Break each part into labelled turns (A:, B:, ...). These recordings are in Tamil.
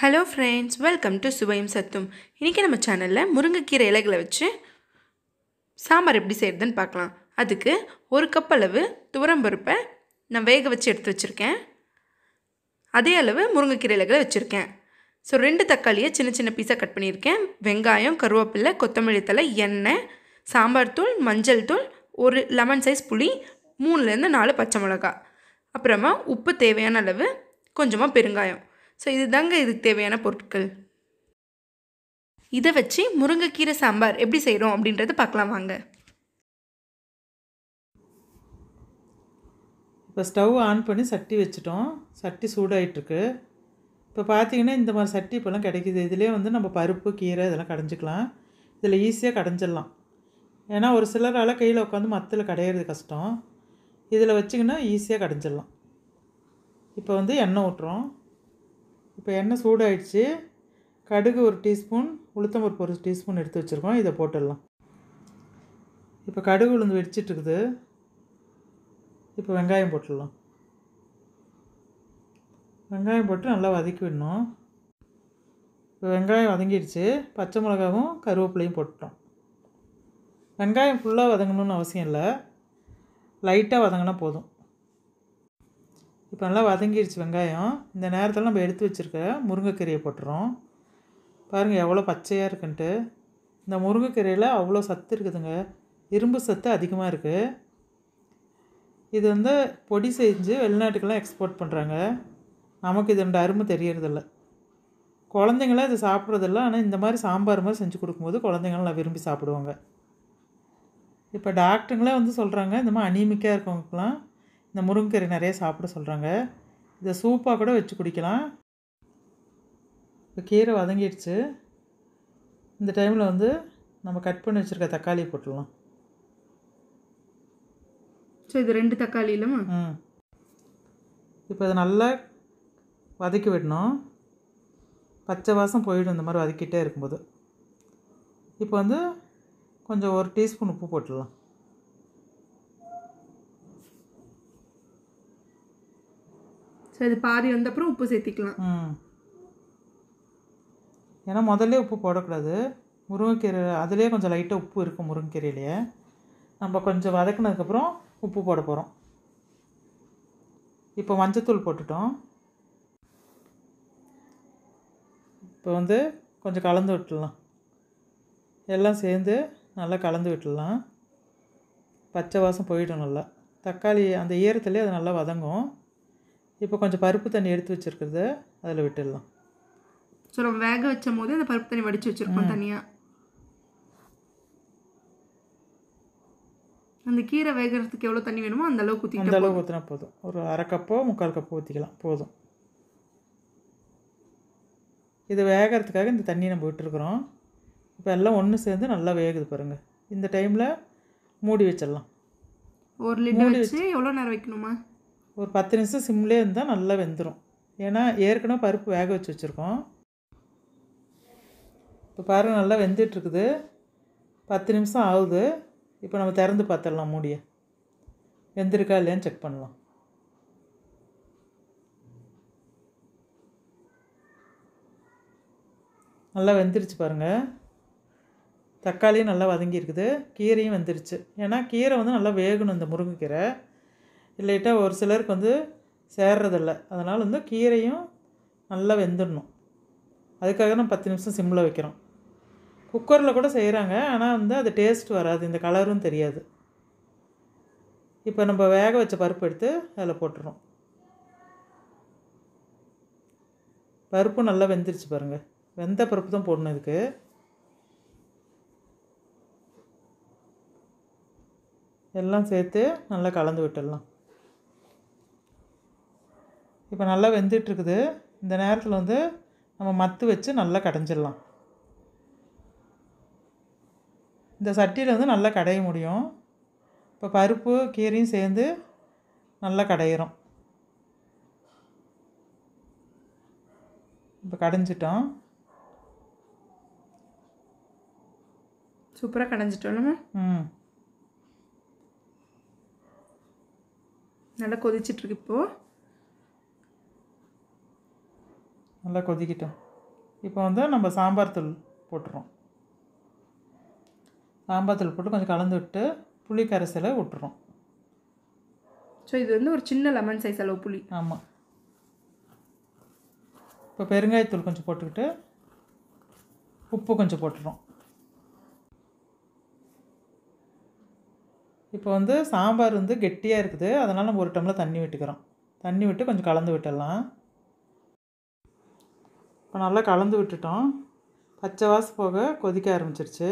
A: ஹலோ ஃப்ரெண்ட்ஸ் வெல்கம் டு சுவையும் சத்தும் இன்றைக்கி நம்ம சேனலில் முருங்கைக்கீரை இலைகளை வச்சு சாம்பார் எப்படி செய்கிறதுன்னு பார்க்கலாம் அதுக்கு ஒரு கப் அளவு துவரம்பருப்பை நான் வேக வச்சு எடுத்து வச்சுருக்கேன் அதே அளவு முருங்கைக்கீரை இலைகளை வச்சுருக்கேன் ஸோ ரெண்டு தக்காளியை சின்ன சின்ன பீஸாக கட் பண்ணியிருக்கேன் வெங்காயம் கருவேப்பில்லை கொத்தமல்லி தலை எண்ணெய் சாம்பார் தூள் மஞ்சள் தூள் ஒரு லெமன் சைஸ் புளி மூணுலேருந்து நாலு பச்சை மிளகா அப்புறமா உப்பு தேவையான அளவு கொஞ்சமாக பெருங்காயம் ஸோ இதுதாங்க இதுக்கு தேவையான பொருட்கள் இதை வச்சு முருங்கைக்கீரை சாம்பார் எப்படி செய்கிறோம் அப்படின்றத பார்க்கலாம் வாங்க
B: இப்போ ஸ்டவ் ஆன் பண்ணி சட்டி வச்சுட்டோம் சட்டி சூடாகிட்டுருக்கு இப்போ பார்த்தீங்கன்னா இந்த மாதிரி சட்டி இப்போல்லாம் கிடைக்கிது இதிலே வந்து நம்ம பருப்பு கீரை இதெல்லாம் கடைஞ்சிக்கலாம் இதில் ஈஸியாக கடைஞ்சிடலாம் ஏன்னா ஒரு சிலரால் கையில் உட்காந்து மத்தில் கடையிறது கஷ்டம் இதில் வச்சிங்கன்னா ஈஸியாக கடைஞ்சிடலாம் இப்போ வந்து எண்ணெய் விட்டுறோம் இப்போ எண்ணெய் சூடாயிடுச்சு கடுகு ஒரு டீஸ்பூன் உளுத்தம்பருப்பு ஒரு டீஸ்பூன் எடுத்து வச்சுருக்கோம் இதை போட்டுடலாம் இப்போ கடுகு உளுந்து வெடிச்சிட்ருக்குது இப்போ வெங்காயம் போட்டுடலாம் வெங்காயம் போட்டு நல்லா வதக்கி விடணும் இப்போ வெங்காயம் வதங்கிடுச்சு பச்சை மிளகாவும் கருவேப்பிலையும் போட்டுட்டோம் வெங்காயம் ஃபுல்லாக வதங்கணும்னு அவசியம் இல்லை லைட்டாக வதங்கினா போதும் இப்போ நல்லா வதங்கிடுச்சு வெங்காயம் இந்த நேரத்தில் நம்ம எடுத்து வச்சுருக்க முருங்கைக்கீரையை போட்டுறோம் பாருங்கள் எவ்வளோ பச்சையாக இருக்குன்ட்டு இந்த முருங்கைக்கீரையில் அவ்வளோ சத்து இருக்குதுங்க இரும்பு சத்து அதிகமாக இருக்குது இது வந்து பொடி செஞ்சு வெளிநாட்டுக்கெல்லாம் எக்ஸ்போர்ட் பண்ணுறாங்க நமக்கு இதோட அருமை தெரியறதில்ல குழந்தைங்களாம் இது சாப்பிட்றதில்ல ஆனால் இந்த மாதிரி சாம்பார் மாதிரி செஞ்சு கொடுக்கும்போது குழந்தைங்களாம் நான் விரும்பி சாப்பிடுவாங்க இப்போ டாக்டருங்களே வந்து சொல்கிறாங்க இந்த மாதிரி அனிமிக்காக இருக்கவங்களுக்குலாம் இந்த முருங்கீரை நிறைய சாப்பிட சொல்கிறாங்க இதை சூப்பாக கூட வச்சு குடிக்கலாம் இப்போ கீரை வதங்கிடுச்சு இந்த டைமில் வந்து நம்ம கட் பண்ணி வச்சுருக்க தக்காளி போட்டுடலாம்
A: ஸோ இது ரெண்டு தக்காளி ம்
B: இப்போ இதை நல்லா வதக்கி விடணும் பச்சை வாசம் போயிடும் இந்த மாதிரி வதக்கிட்டே இருக்கும்போது இப்போ வந்து கொஞ்சம் ஒரு டீஸ்பூன் உப்பு போட்டுடலாம்
A: இது பாதி வந்தப்புறம் உப்பு சேர்த்திக்கலாம்
B: ஏன்னா முதல்ல உப்பு போடக்கூடாது முருங்கைக்கீரை அதுலேயே கொஞ்சம் லைட்டாக உப்பு இருக்கும் முருங்கைக்கீரையிலேயே நம்ம கொஞ்சம் வதக்குனதுக்கப்புறம் உப்பு போட போகிறோம் இப்போ மஞ்சத்தூள் போட்டுட்டோம் இப்போ வந்து கொஞ்சம் கலந்து விட்டுடலாம் எல்லாம் சேர்ந்து நல்லா கலந்து விட்டுடலாம் பச்சை வாசம் போயிடும் நல்லா தக்காளி அந்த ஈரத்துலேயே அது நல்லா வதங்கும் இப்போ கொஞ்சம் பருப்பு தண்ணி எடுத்து வச்சுருக்கிறத அதில் விட்டுடலாம்
A: ஸோ நம்ம வேக வச்சும் போது அந்த பருப்பு தண்ணி வடித்து வச்சுருக்கோம் தனியாக அந்த கீரை வேகிறதுக்கு எவ்வளோ தண்ணி வேணுமோ அந்த அளவுக்கு ஊற்றி அந்த அளவுக்கு
B: ஊற்றினா போதும் ஒரு அரை கப்போ முக்கால் கப்போ ஊற்றிக்கலாம் போதும் இது வேகிறதுக்காக இந்த தண்ணியை நம்ம விட்டுருக்குறோம் இப்போ எல்லாம் ஒன்று சேர்ந்து நல்லா வேகுது பாருங்கள் இந்த டைமில் மூடி வச்சிடலாம் ஒரு லிட்டர் வச்சு
A: எவ்வளோ நேரம் வைக்கணுமா
B: ஒரு பத்து நிமிஷம் சிம்லே இருந்தால் நல்லா வெந்துடும் ஏன்னா ஏற்கனவே பருப்பு வேக வச்சு வச்சுருக்கோம் இப்போ பாருங்கள் நல்லா வெந்துட்டுருக்குது பத்து நிமிஷம் ஆகுது இப்போ நம்ம திறந்து பார்த்துடலாம் மூடிய வெந்திருக்கா இல்லையான்னு செக் பண்ணலாம் நல்லா வெந்துருச்சு பாருங்கள் தக்காளியும் நல்லா வதங்கியிருக்குது கீரையும் வெந்துருச்சு ஏன்னா கீரை வந்து நல்லா வேகணும் இந்த முருங்கைக்கீரை இல்லைட்டா ஒரு சிலருக்கு வந்து சேர்றதில்ல அதனால் வந்து கீரையும் நல்லா வெந்துடணும் அதுக்காக நான் பத்து நிமிஷம் சிம்மில் வைக்கிறோம் குக்கரில் கூட செய்கிறாங்க ஆனால் வந்து அது டேஸ்ட் வராது இந்த கலரும் தெரியாது இப்போ நம்ம வேக வச்ச பருப்பு எடுத்து அதில் போட்டுறோம் பருப்பு நல்லா வெந்துருச்சு பாருங்கள் வெந்த பருப்பு தான் போடணும் இதுக்கு எல்லாம் சேர்த்து நல்லா கலந்து விட்டுடலாம் இப்போ நல்லா வெந்துட்டுருக்குது இந்த நேரத்தில் வந்து நம்ம மத்து வச்சு நல்லா கடைஞ்சிடலாம் இந்த சட்டியில் வந்து நல்லா கடைய முடியும் இப்போ பருப்பு கீரையும் சேர்ந்து நல்லா கடையிறோம் இப்போ கடைஞ்சிட்டோம்
A: சூப்பராக கடைஞ்சிட்டோம்ல ம் நல்லா கொதிச்சிட்ருக்கு இப்போது
B: நல்லா கொதிக்கிட்டோம் இப்போ வந்து நம்ம சாம்பார் தூள் போட்டுறோம் சாம்பார் தூள் போட்டு கொஞ்சம் கலந்து விட்டு புளி கரைசலை விட்டுறோம் ஸோ இது வந்து ஒரு சின்ன லெமன் சைஸ் அளவு புளி ஆமாம் இப்போ பெருங்காயத்தூள் கொஞ்சம் போட்டுக்கிட்டு உப்பு கொஞ்சம் போட்டுறோம் இப்போ வந்து சாம்பார் வந்து கெட்டியாக இருக்குது அதனால் நம்ம ஒரு டம்ளர் தண்ணி விட்டுக்கிறோம் தண்ணி விட்டு கொஞ்சம் கலந்து விட்டுடலாம் இப்போ நல்லா கலந்து விட்டுட்டோம் பச்சை வாசு போக கொதிக்க ஆரம்பிச்சிருச்சு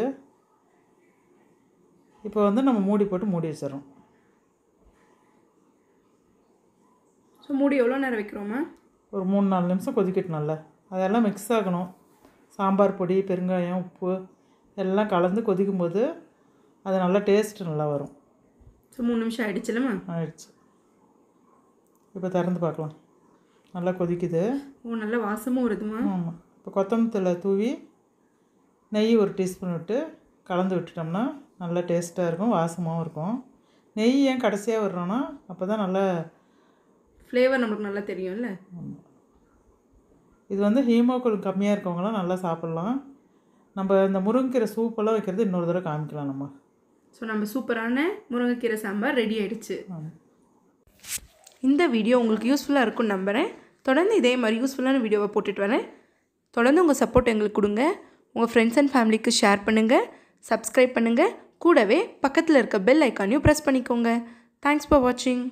B: இப்போ வந்து நம்ம மூடி போட்டு மூடி வச்சிடறோம் ஸோ மூடி எவ்வளோ நேரம் வைக்கிறோமா ஒரு மூணு நாலு நிமிஷம் கொதிக்கட்டும் நல்லா அதெல்லாம் மிக்ஸ் ஆகணும் சாம்பார் பொடி பெருங்காயம் உப்பு எல்லாம் கலந்து கொதிக்கும்போது அது நல்லா டேஸ்ட்டு நல்லா வரும் ஸோ மூணு நிமிஷம் ஆகிடுச்சுல்லம்மா ஆகிடுச்சு இப்போ திறந்து பார்க்கலாம் நல்லா கொதிக்குது
A: ஓ நல்ல வாசமும் வருதுமா
B: ஆமாம் இப்போ கொத்தமத்தில் தூவி நெய் ஒரு டீஸ்பூன் விட்டு கலந்து விட்டுட்டோம்னா நல்லா டேஸ்ட்டாக இருக்கும் வாசமாகவும் இருக்கும் நெய் ஏன் கடைசியாக விடுறோன்னா அப்போ தான் நல்லா
A: ஃப்ளேவர் நம்மளுக்கு நல்லா தெரியும்ல ஆமாம்
B: இது வந்து ஹீமோகுளம் கம்மியாக இருக்கவங்களாம் நல்லா சாப்பிட்லாம் நம்ம இந்த முருங்கைக்கீரை சூப்பெல்லாம் வைக்கிறது இன்னொரு தடவை காமிக்கலாம் நம்ம ஸோ நம்ம சூப்பரான
A: முருங்கைக்கீரை சாம்பார் ரெடி ஆகிடுச்சு ஆமாம்
B: இந்த வீடியோ உங்களுக்கு யூஸ்ஃபுல்லாக இருக்கும்னு நம்புகிறேன்
A: தொடர்ந்து இதே மாதிரி யூஸ்ஃபுல்லான வீடியோவை போட்டுட்டு வரேன் தொடர்ந்து உங்கள் சப்போர்ட் எங்களுக்கு கொடுங்க உங்கள் ஃப்ரெண்ட்ஸ் அண்ட் ஃபேமிலிக்கு ஷேர் பண்ணுங்கள் சப்ஸ்கிரைப் பண்ணுங்கள் கூடவே பக்கத்தில் இருக்க பெல் ஐக்கானையும் ப்ரெஸ் பண்ணிக்கோங்க
B: தேங்க்ஸ் ஃபார் வாட்சிங்